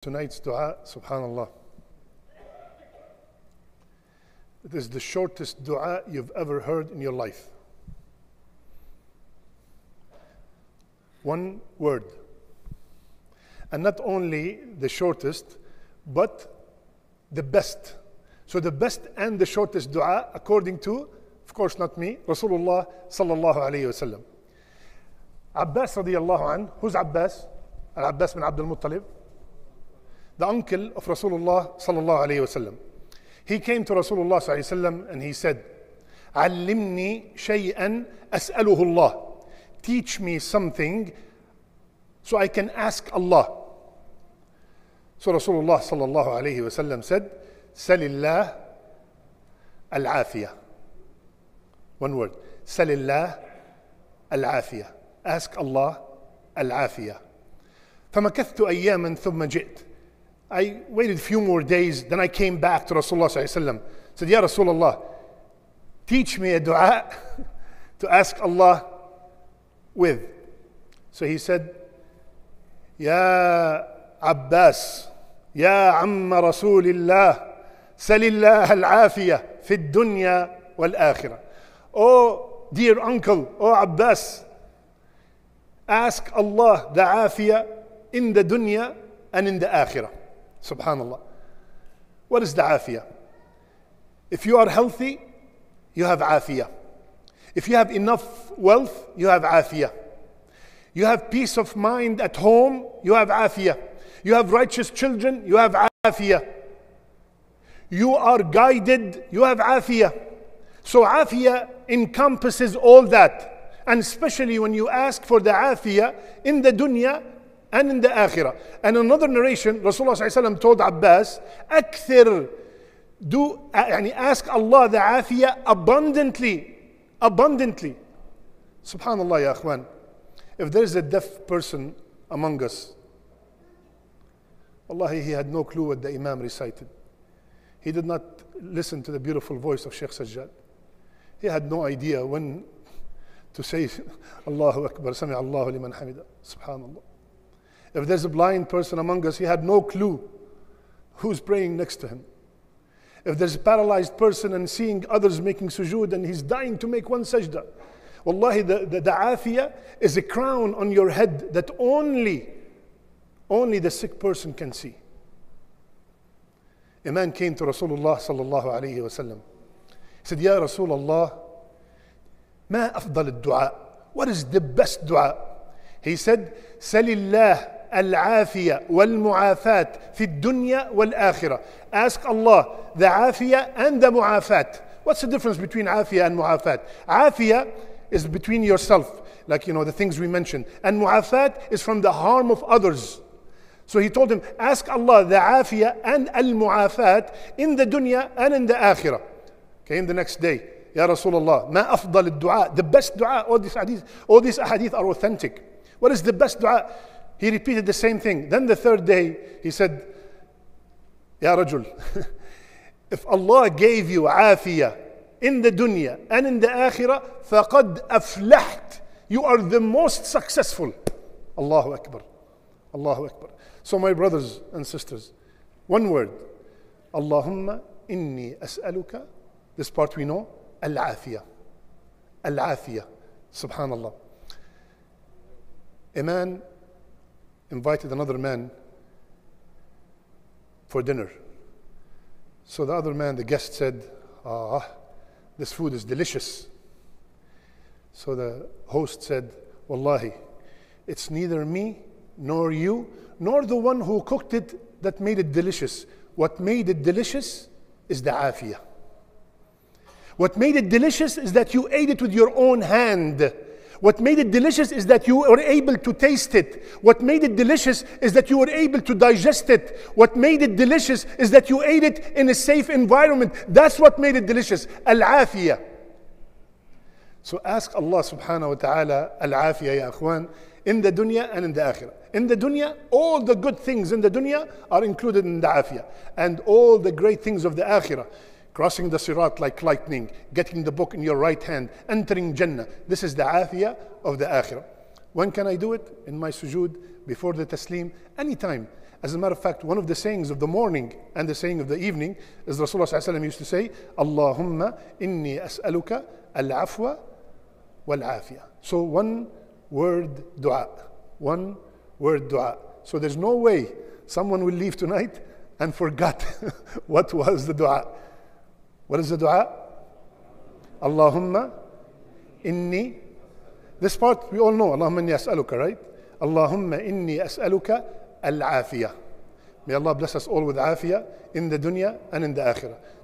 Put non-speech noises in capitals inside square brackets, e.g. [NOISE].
Tonight's dua, subhanAllah. It is the shortest dua you've ever heard in your life. One word. And not only the shortest, but the best. So the best and the shortest dua, according to, of course not me, Rasulullah sallallahu alayhi wasallam. Abbas radiallahu an, who's Abbas? Al Abbas bin Abdul Muttalib. the uncle of Rasulullah sallallahu alayhi wasallam. He came to Rasulullah sallallahu alayhi wasallam and he said, علمني شيئا أسأله الله. Teach me something so I can ask Allah. So Rasulullah sallallahu alayhi wasallam said, سل الله العافية. One word. سل الله العافية. Ask Allah العافية. فمكثت أياما ثم جئت. I waited a few more days, then I came back to Rasulullah sallallahu said, Ya Rasulullah, teach me a dua [LAUGHS] to ask Allah with. So he said, Ya Abbas, Ya Amma Rasulillah, Salillah al-afiyah fi dunya wal-akhirah. Oh, dear uncle, oh Abbas, ask Allah the afiyah in the dunya and in the akhirah. Subhanallah. What is the afiyah? If you are healthy, you have afiyah. If you have enough wealth, you have afiyah. You have peace of mind at home, you have afiyah. You have righteous children, you have afiyah. You are guided, you have afiyah. So afiyah encompasses all that. And especially when you ask for the afiyah in the dunya, and in the akhirah. And another narration, Rasulullah ﷺ told Abbas, Akthir, do, uh, ask Allah the afiyah abundantly, abundantly. Subhanallah, ya akhwan. If there is a deaf person among us, Allah, he had no clue what the Imam recited. He did not listen to the beautiful voice of Sheikh Sajjad. He had no idea when to say, [LAUGHS] Allahu Akbar, Sami Allahu liman hamida. Subhanallah. If there's a blind person among us, he had no clue who's praying next to him. If there's a paralyzed person and seeing others making sujood and he's dying to make one sajda, wallahi, the, the, the afiyah is a crown on your head that only, only the sick person can see. A man came to Rasulullah sallallahu alayhi wasallam. He said, Ya Rasulullah, ما أفضل الدعاء? What is the best dua? He said, Salillah اللَّهِ العافية والمعافاة في الدنيا والآخرة. Ask Allah the afiyah and the mu'afat. What's the difference between afiyah and mu'afat? Afiyah is between yourself, like you know the things we mentioned, and mu'afat is from the harm of others. So he told him, ask Allah the afiyah and al-mu'afat in the dunya and in the akhirah. Okay, in the next day. يا رسول الله ما أفضل الدعاء the best دعاء all these hadith all these hadith are authentic what is the best دعاء he repeated the same thing. Then the third day, he said, Ya Rajul, [LAUGHS] if Allah gave you afiya in the dunya and in the akhirah, فَقَدْ أَفْلَحْتَ You are the most successful. Allahu Akbar. Allahu Akbar. So my brothers and sisters, one word. Allahumma inni as'aluka. This part we know. al afiya. Al-afiyah. Subhanallah. A man invited another man for dinner. So the other man, the guest, said, Ah, this food is delicious. So the host said, Wallahi, it's neither me nor you nor the one who cooked it that made it delicious. What made it delicious is the afiyah. What made it delicious is that you ate it with your own hand what made it delicious is that you were able to taste it. What made it delicious is that you were able to digest it. What made it delicious is that you ate it in a safe environment. That's what made it delicious. Al-afiyah. So ask Allah subhanahu wa ta'ala al-afiyah ya akhwan in the dunya and in the akhirah. In the dunya, all the good things in the dunya are included in the afiyah and all the great things of the akhirah crossing the sirat like lightning, getting the book in your right hand, entering Jannah. This is the afiyah of the akhirah. When can I do it? In my sujood, before the taslim, anytime. As a matter of fact, one of the sayings of the morning and the saying of the evening is Rasulullah ﷺ used to say, Allahumma inni as'aluka al-afwa wal-afiyah. So one word dua, one word dua. So there's no way someone will leave tonight and forgot [LAUGHS] what was the dua. What is the dua? Allahumma inni. This part we all know. Allahumma inni as'aluka, right? Allahumma inni as'aluka al-afiyah. May Allah bless us all with afiyah in the dunya and in the akhirah.